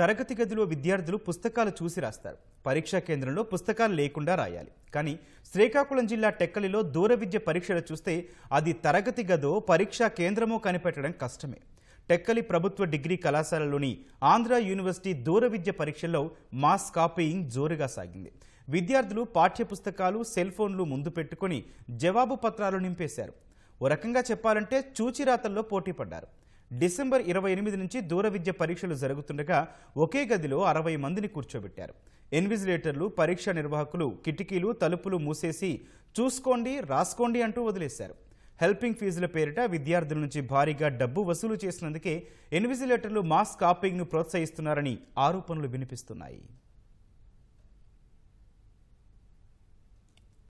తరగతి గదిలో విద్యార్థులు పుస్తకాలు చూసి రాస్తారు పరీక్షా కేంద్రంలో పుస్తకాలు లేకుండా రాయాలి కానీ శ్రీకాకుళం జిల్లా టెక్కలిలో దూర విద్య పరీక్షలు చూస్తే అది తరగతి గదో పరీక్షా కేంద్రమో కనిపెట్టడం కష్టమే టెక్కలి ప్రభుత్వ డిగ్రీ కళాశాలలోని ఆంధ్ర యూనివర్సిటీ దూర విద్య పరీక్షల్లో మాస్ కాపీయింగ్ జోరుగా సాగింది విద్యార్థులు పాఠ్యపుస్తకాలు సెల్ ఫోన్లు ముందు పెట్టుకుని జవాబు పత్రాలు నింపేశారు ఓ రకంగా చెప్పాలంటే చూచిరాతల్లో పోటీ పడ్డారు డిసెంబర్ ఇరవై ఎనిమిది నుంచి దూర విద్య పరీక్షలు జరుగుతుండగా ఒకే గదిలో అరవై మందిని కూర్చోబెట్టారు ఎన్విజిలేటర్లు పరీక్ష నిర్వాహకులు కిటికీలు తలుపులు మూసేసి చూసుకోండి రాసుకోండి అంటూ వదిలేశారు హెల్పింగ్ ఫీజుల పేరిట విద్యార్థుల నుంచి భారీగా డబ్బు వసూలు చేసినందుకే ఎన్విజిలేటర్లు మాస్ కాపింగ్ను ప్రోత్సహిస్తున్నారని ఆరోపణలు వినిపిస్తున్నాయి